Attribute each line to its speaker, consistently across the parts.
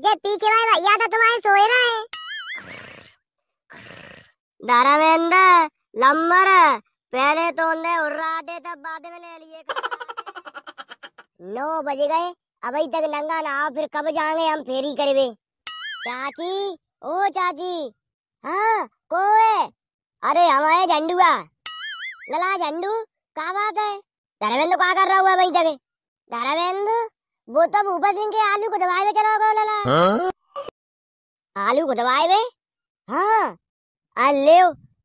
Speaker 1: ये पीछे वाले भैया तो तुम्हारे सोए रहे हैं धर्मेंद्र लंबर पहले तो उन्हें उड़ा दे तब बाद में ले लिए नौ बज गए अभी तक नंगा ना आओ फिर कब जाएंगे हम फेरी करवे चाची ओ चाची हाँ को है अरे हमारे झंडुआ लला झंडू कहा बात है धर्मेंद्र तो कहा कर रहा हुआ अभी तक धर्मेंद्र वो तो भूपा सिंह के आलू को दबाए हुए चला होगा लाला हाँ? आलू को दबाए हुए हाँ अरे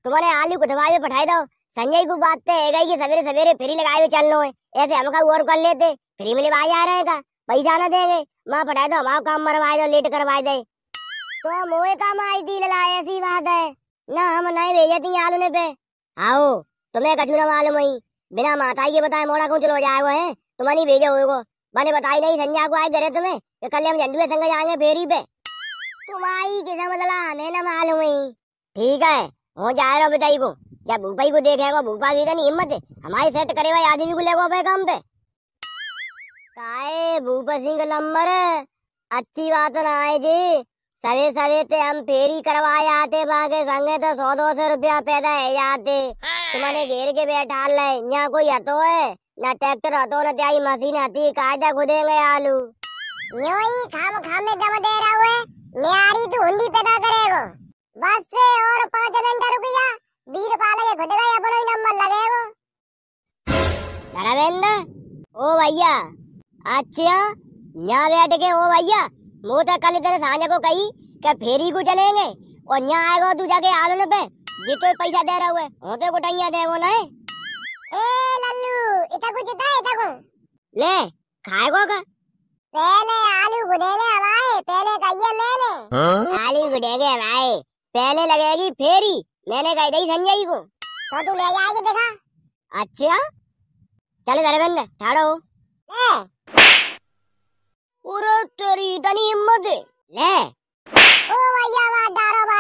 Speaker 1: तुम्हारे आलू को दबाए हुए पठाई दो संजय को बात तो है कि सवेरे सवेरे फ्री लगाए हुए चल लो ऐसे हम का और कर लेते फ्री में लेवा जा रहे का पैसा ना देंगे माँ पढ़ाए दो हमारा काम मरवा दो लेट करवा दे तो मोए काम आई थी लला ऐसी बात है ना हम नहीं भेजे थी आलू ने पे आओ तुम्हें कछू ना मालूम बिना माता ये बताए मोड़ा कौन चलो जाएगा है तुम्हारी भेजा हुए मैंने बताई नहीं संजय को आए घरे तुम्हें कि कल हम झंडुए संग जाएंगे फेरी पे तुम्हारी किसा बदला हमें ना मालूम है ठीक है हो जा रहा बिताई को क्या भूपाई को देखे वो भूपा की नहीं हिम्मत है हमारी सेट करे भाई आदमी को लेगा पे काम पे काए भूपा सिंह का नंबर अच्छी बात ना आए जी सजे सजे ते हम फेरी करवाए आते बागे संगे तो सौ दो सौ रुपया पैदा है जाते तुम्हारे घेर के बैठा ले यहाँ कोई हतो है ना ट्रैक्टर हतो ना त्याई मशीन हती कायदा खुदेंगे आलू यूं खाम खाम में दम दे रहा हुए न्यारी तो हुंडी पैदा करेगो बस से और पाँच मिनट रुक गया बीर पाले के खुद का या ही नंबर लगेगो धरावेंद्र ओ भैया अच्छा यहाँ बैठ के ओ भैया मोदा कल तेरे साझा को कही क्या फेरी को चलेंगे और यहाँ आएगा तू जाके आलन पे ये तो पैसा दे रहा है हो तो कुटाइया दे वो ना ए लल्लू इता कुछ इता इता को ले खाएगो का पहले आलू गुदेवे हवाए पहले कहिए मैंने हाँ? आलू गुदेवे हवाए पहले लगेगी फेरी मैंने कही दी संजय को तो तू ले जाएगी देखा अच्छा चल घर बंद ठाड़ो ए ஒருத்தர் இம்மது ले ओ भैया वाह डारो वाह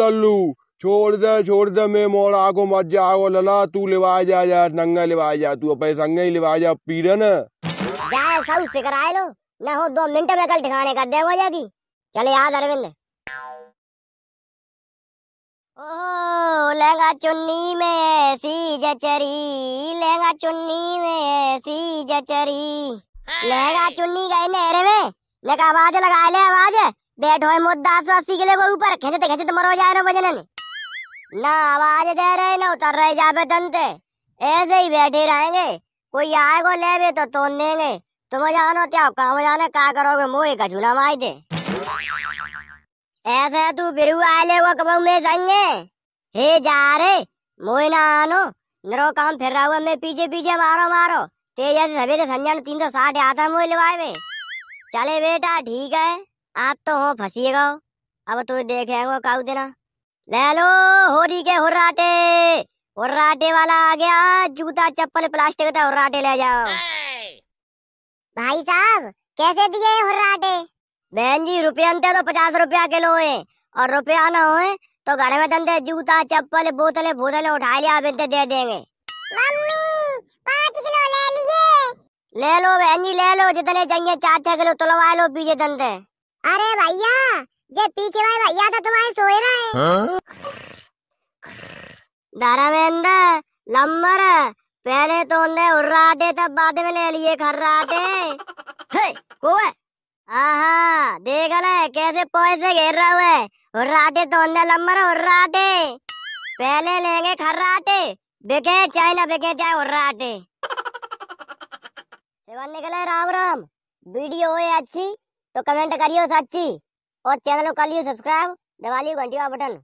Speaker 1: डारो छोड़ दे छोड़ दे मैं मोड़ आगो मत जा आगो लला तू लिवा जा यार नंगा लिवा जा तू अपने संगे ही लिवा जा पीरा जा सब से करा लो ना हो दो मिनट में कल ठिकाने कर दे हो जाएगी चले याद अरविंद ओ लहंगा चुन्नी में ऐसी जचरी लहंगा चुन्नी में ऐसी जचरी लहंगा चुन्नी गए नहरे में मैं कहा आवाज लगा ले आवाज बैठो है मुद्दा सौ अस्सी किलो को ऊपर खेचते खेचे तो मरो जाए रहे भजन ना आवाज दे रहे ना उतर रहे जाबे दंते ऐसे ही बैठे रहेंगे कोई ले लेवे तो तोड़ देंगे तुम जानो क्या काम जाने का करोगे मोहे का झूला मार दे ऐसे तू बिरु आए कब में जाएंगे हे जा रे मोहे ना आनो नरो काम फिर रहा हुआ मैं पीछे पीछे मारो मारो ते जैसे सवेरे संजय तीन सौ साठ आता मोह लिवाए वे चले बेटा ठीक है आप तो हो फंसीगा अब तू तो देखेगा काऊ देना ले लो हो रही के हुर्राटे हुर्राटे वाला आ गया जूता चप्पल प्लास्टिक था हुर्राटे ले जाओ भाई साहब कैसे दिए हुर्राटे बहन जी रुपये अंत तो पचास रुपया किलो है और रुपया ना हो तो घर में तंते जूता चप्पल बोतले बोतले उठा लिया दे देंगे ले लो बहन जी ले लो जितने चाहिए चार छह किलो तुलवा लो पीछे दंते अरे भैया जे पीछे भाई भैया तो तुम्हारे सोए रहे हैं हाँ? दारा बहन लम्बर पहले तो उन्हें उर्राटे तब बाद में ले लिए खर्राटे है आहा देख ले कैसे पैसे घेर रहा हुआ उर्राटे तो उन्हें लम्बर उर्राटे पहले लेंगे खर्राटे बिके चाहे ना बिके चाहे उर्राटे सेवन निकले राम राम वीडियो हो अच्छी तो कमेंट करियो सच्ची और चैनल को कर लियो सब्सक्राइब दबा लियो घंटी का बटन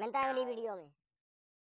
Speaker 1: मिलता है अगली वीडियो में